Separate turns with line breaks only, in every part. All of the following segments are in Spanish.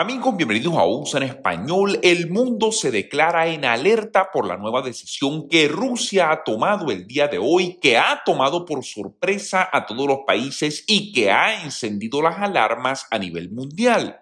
Amigos, bienvenidos a USA en español. El mundo se declara en alerta por la nueva decisión que Rusia ha tomado el día de hoy, que ha tomado por sorpresa a todos los países y que ha encendido las alarmas a nivel mundial.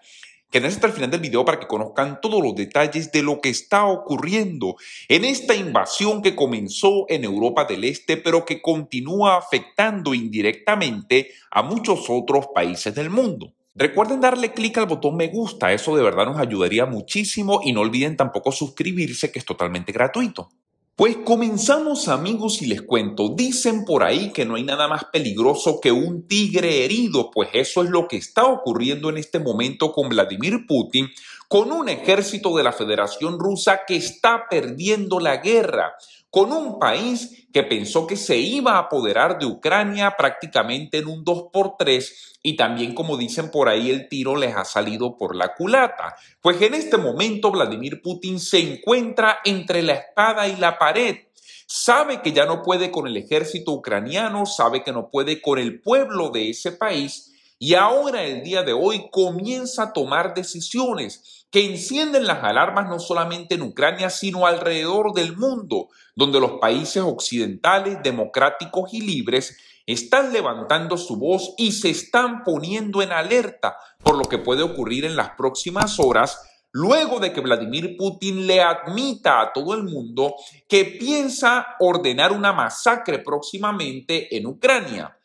Quédense hasta el final del video para que conozcan todos los detalles de lo que está ocurriendo en esta invasión que comenzó en Europa del Este, pero que continúa afectando indirectamente a muchos otros países del mundo. Recuerden darle clic al botón me gusta, eso de verdad nos ayudaría muchísimo y no olviden tampoco suscribirse que es totalmente gratuito. Pues comenzamos amigos y les cuento, dicen por ahí que no hay nada más peligroso que un tigre herido, pues eso es lo que está ocurriendo en este momento con Vladimir Putin, con un ejército de la Federación Rusa que está perdiendo la guerra, con un país que pensó que se iba a apoderar de Ucrania prácticamente en un 2 por 3 y también como dicen por ahí el tiro les ha salido por la culata. Pues en este momento Vladimir Putin se encuentra entre la espada y la pared. Sabe que ya no puede con el ejército ucraniano, sabe que no puede con el pueblo de ese país y ahora el día de hoy comienza a tomar decisiones que encienden las alarmas no solamente en Ucrania, sino alrededor del mundo, donde los países occidentales, democráticos y libres están levantando su voz y se están poniendo en alerta por lo que puede ocurrir en las próximas horas luego de que Vladimir Putin le admita a todo el mundo que piensa ordenar una masacre próximamente en Ucrania.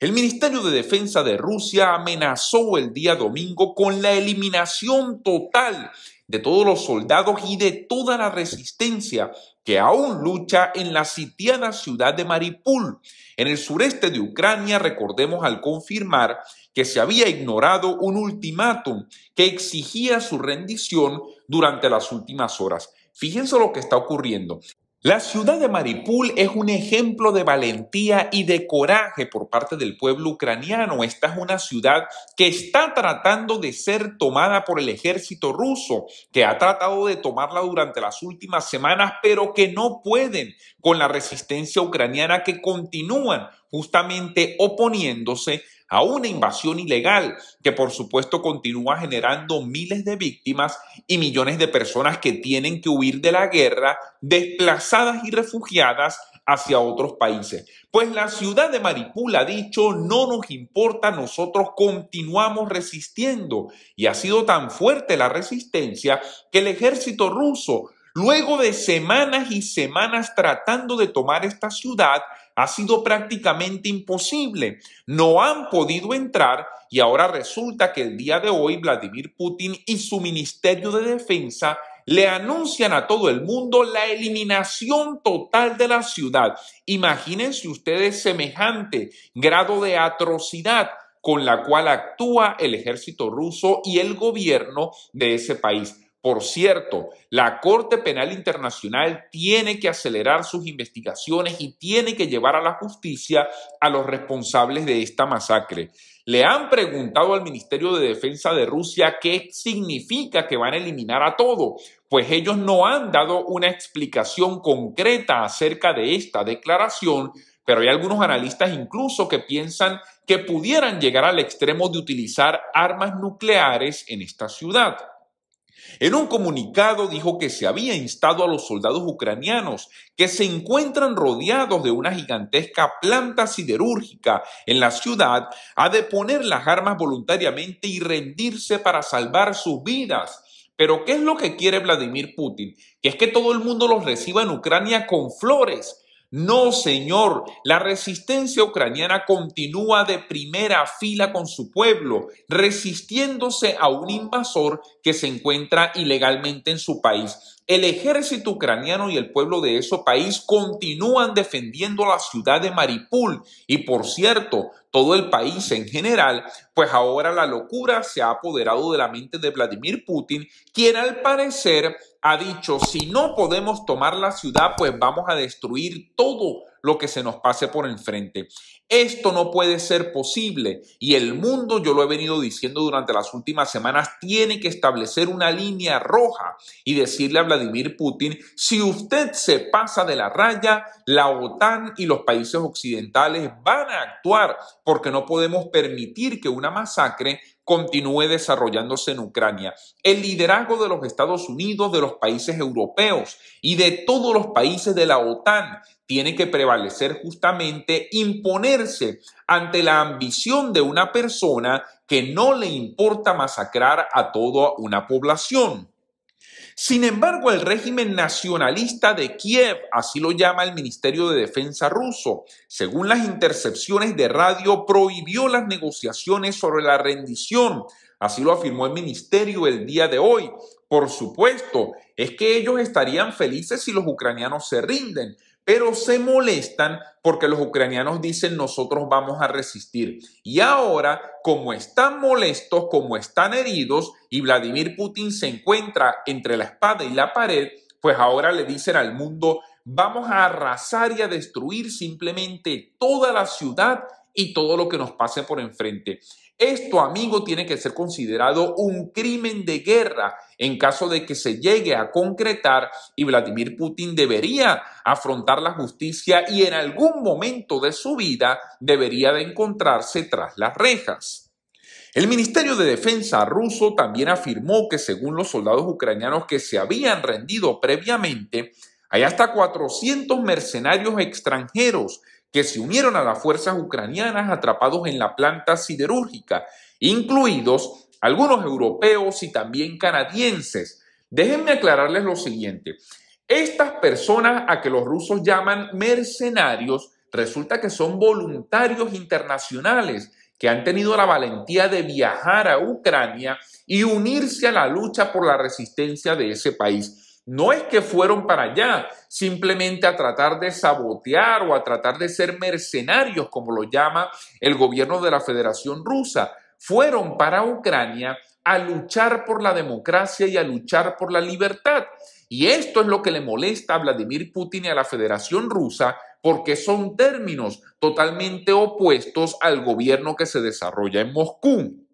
El Ministerio de Defensa de Rusia amenazó el día domingo con la eliminación total de todos los soldados y de toda la resistencia que aún lucha en la sitiada ciudad de Maripul, en el sureste de Ucrania, recordemos al confirmar que se había ignorado un ultimátum que exigía su rendición durante las últimas horas. Fíjense lo que está ocurriendo. La ciudad de Maripul es un ejemplo de valentía y de coraje por parte del pueblo ucraniano. Esta es una ciudad que está tratando de ser tomada por el ejército ruso, que ha tratado de tomarla durante las últimas semanas, pero que no pueden con la resistencia ucraniana que continúan justamente oponiéndose a una invasión ilegal que por supuesto continúa generando miles de víctimas y millones de personas que tienen que huir de la guerra, desplazadas y refugiadas hacia otros países. Pues la ciudad de Maripula ha dicho, no nos importa, nosotros continuamos resistiendo. Y ha sido tan fuerte la resistencia que el ejército ruso, luego de semanas y semanas tratando de tomar esta ciudad, ha sido prácticamente imposible. No han podido entrar y ahora resulta que el día de hoy Vladimir Putin y su Ministerio de Defensa le anuncian a todo el mundo la eliminación total de la ciudad. Imagínense ustedes semejante grado de atrocidad con la cual actúa el ejército ruso y el gobierno de ese país. Por cierto, la Corte Penal Internacional tiene que acelerar sus investigaciones y tiene que llevar a la justicia a los responsables de esta masacre. Le han preguntado al Ministerio de Defensa de Rusia qué significa que van a eliminar a todo, pues ellos no han dado una explicación concreta acerca de esta declaración, pero hay algunos analistas incluso que piensan que pudieran llegar al extremo de utilizar armas nucleares en esta ciudad. En un comunicado dijo que se había instado a los soldados ucranianos que se encuentran rodeados de una gigantesca planta siderúrgica en la ciudad a deponer las armas voluntariamente y rendirse para salvar sus vidas. Pero ¿qué es lo que quiere Vladimir Putin? Que es que todo el mundo los reciba en Ucrania con flores no, señor, la resistencia ucraniana continúa de primera fila con su pueblo, resistiéndose a un invasor que se encuentra ilegalmente en su país. El ejército ucraniano y el pueblo de ese país continúan defendiendo la ciudad de Maripul y por cierto, todo el país en general, pues ahora la locura se ha apoderado de la mente de Vladimir Putin, quien al parecer ha dicho, si no podemos tomar la ciudad, pues vamos a destruir todo lo que se nos pase por enfrente. Esto no puede ser posible y el mundo, yo lo he venido diciendo durante las últimas semanas, tiene que establecer una línea roja y decirle a Vladimir Putin, si usted se pasa de la raya, la OTAN y los países occidentales van a actuar porque no podemos permitir que una masacre continúe desarrollándose en Ucrania. El liderazgo de los Estados Unidos, de los países europeos y de todos los países de la OTAN tiene que prevalecer justamente imponerse ante la ambición de una persona que no le importa masacrar a toda una población. Sin embargo, el régimen nacionalista de Kiev, así lo llama el Ministerio de Defensa ruso, según las intercepciones de radio, prohibió las negociaciones sobre la rendición. Así lo afirmó el ministerio el día de hoy. Por supuesto, es que ellos estarían felices si los ucranianos se rinden, pero se molestan porque los ucranianos dicen nosotros vamos a resistir. Y ahora, como están molestos, como están heridos, y Vladimir Putin se encuentra entre la espada y la pared, pues ahora le dicen al mundo, vamos a arrasar y a destruir simplemente toda la ciudad y todo lo que nos pase por enfrente. Esto, amigo, tiene que ser considerado un crimen de guerra en caso de que se llegue a concretar y Vladimir Putin debería afrontar la justicia y en algún momento de su vida debería de encontrarse tras las rejas. El Ministerio de Defensa ruso también afirmó que según los soldados ucranianos que se habían rendido previamente, hay hasta 400 mercenarios extranjeros que se unieron a las fuerzas ucranianas atrapados en la planta siderúrgica, incluidos algunos europeos y también canadienses. Déjenme aclararles lo siguiente. Estas personas a que los rusos llaman mercenarios, resulta que son voluntarios internacionales que han tenido la valentía de viajar a Ucrania y unirse a la lucha por la resistencia de ese país. No es que fueron para allá simplemente a tratar de sabotear o a tratar de ser mercenarios, como lo llama el gobierno de la Federación Rusa. Fueron para Ucrania a luchar por la democracia y a luchar por la libertad. Y esto es lo que le molesta a Vladimir Putin y a la Federación Rusa, porque son términos totalmente opuestos al gobierno que se desarrolla en Moscú.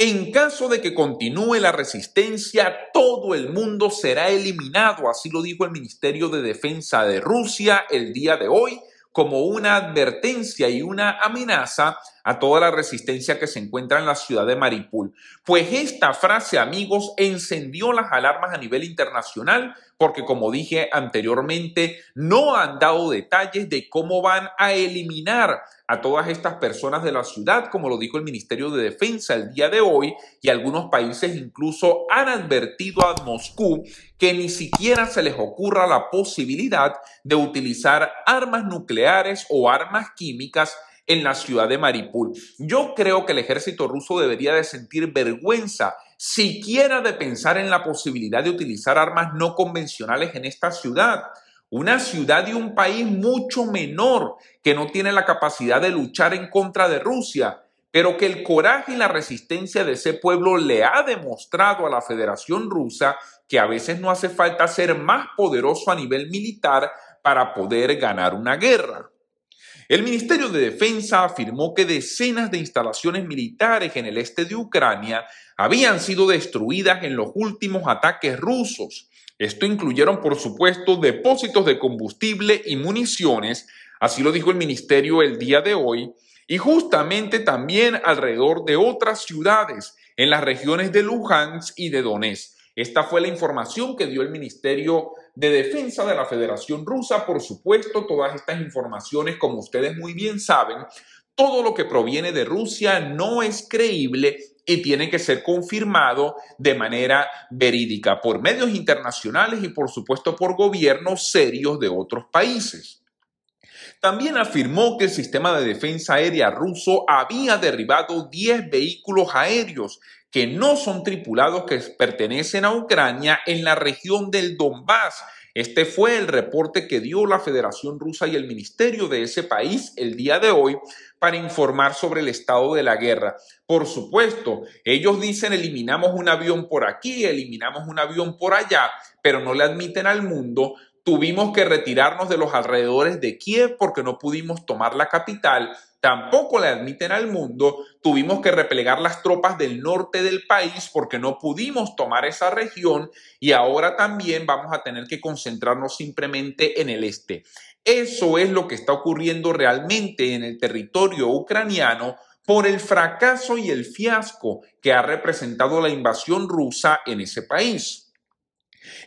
En caso de que continúe la resistencia, todo el mundo será eliminado, así lo dijo el Ministerio de Defensa de Rusia el día de hoy, como una advertencia y una amenaza a toda la resistencia que se encuentra en la ciudad de Maripul. Pues esta frase, amigos, encendió las alarmas a nivel internacional porque, como dije anteriormente, no han dado detalles de cómo van a eliminar a todas estas personas de la ciudad, como lo dijo el Ministerio de Defensa el día de hoy, y algunos países incluso han advertido a Moscú que ni siquiera se les ocurra la posibilidad de utilizar armas nucleares o armas químicas en la ciudad de Maripul. Yo creo que el ejército ruso debería de sentir vergüenza siquiera de pensar en la posibilidad de utilizar armas no convencionales en esta ciudad. Una ciudad y un país mucho menor que no tiene la capacidad de luchar en contra de Rusia, pero que el coraje y la resistencia de ese pueblo le ha demostrado a la Federación Rusa que a veces no hace falta ser más poderoso a nivel militar para poder ganar una guerra. El Ministerio de Defensa afirmó que decenas de instalaciones militares en el este de Ucrania habían sido destruidas en los últimos ataques rusos. Esto incluyeron, por supuesto, depósitos de combustible y municiones, así lo dijo el ministerio el día de hoy, y justamente también alrededor de otras ciudades en las regiones de Luhansk y de Donetsk. Esta fue la información que dio el Ministerio de Defensa de la Federación Rusa. Por supuesto, todas estas informaciones, como ustedes muy bien saben, todo lo que proviene de Rusia no es creíble y tiene que ser confirmado de manera verídica por medios internacionales y por supuesto por gobiernos serios de otros países. También afirmó que el sistema de defensa aérea ruso había derribado 10 vehículos aéreos que no son tripulados que pertenecen a Ucrania en la región del Donbass. Este fue el reporte que dio la Federación Rusa y el Ministerio de ese país el día de hoy para informar sobre el estado de la guerra. Por supuesto, ellos dicen eliminamos un avión por aquí, eliminamos un avión por allá, pero no le admiten al mundo tuvimos que retirarnos de los alrededores de Kiev porque no pudimos tomar la capital tampoco la admiten al mundo, tuvimos que replegar las tropas del norte del país porque no pudimos tomar esa región y ahora también vamos a tener que concentrarnos simplemente en el este. Eso es lo que está ocurriendo realmente en el territorio ucraniano por el fracaso y el fiasco que ha representado la invasión rusa en ese país.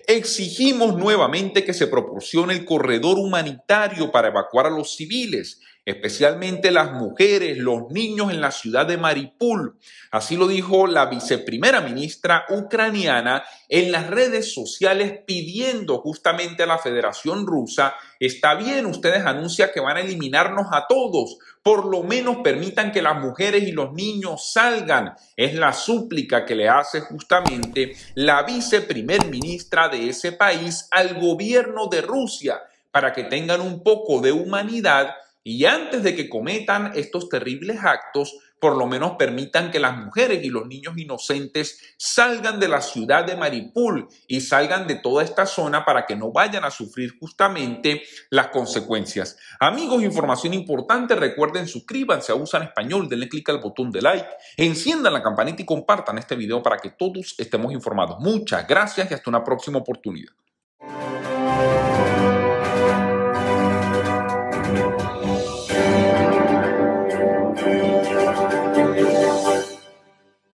Exigimos nuevamente que se proporcione el corredor humanitario para evacuar a los civiles especialmente las mujeres, los niños en la ciudad de Maripul. Así lo dijo la viceprimera ministra ucraniana en las redes sociales pidiendo justamente a la Federación Rusa, está bien, ustedes anuncian que van a eliminarnos a todos, por lo menos permitan que las mujeres y los niños salgan. Es la súplica que le hace justamente la viceprimer ministra de ese país al gobierno de Rusia para que tengan un poco de humanidad y antes de que cometan estos terribles actos, por lo menos permitan que las mujeres y los niños inocentes salgan de la ciudad de Maripul y salgan de toda esta zona para que no vayan a sufrir justamente las consecuencias. Amigos, información importante, recuerden suscríbanse a Usan Español, denle clic al botón de like, enciendan la campanita y compartan este video para que todos estemos informados. Muchas gracias y hasta una próxima oportunidad.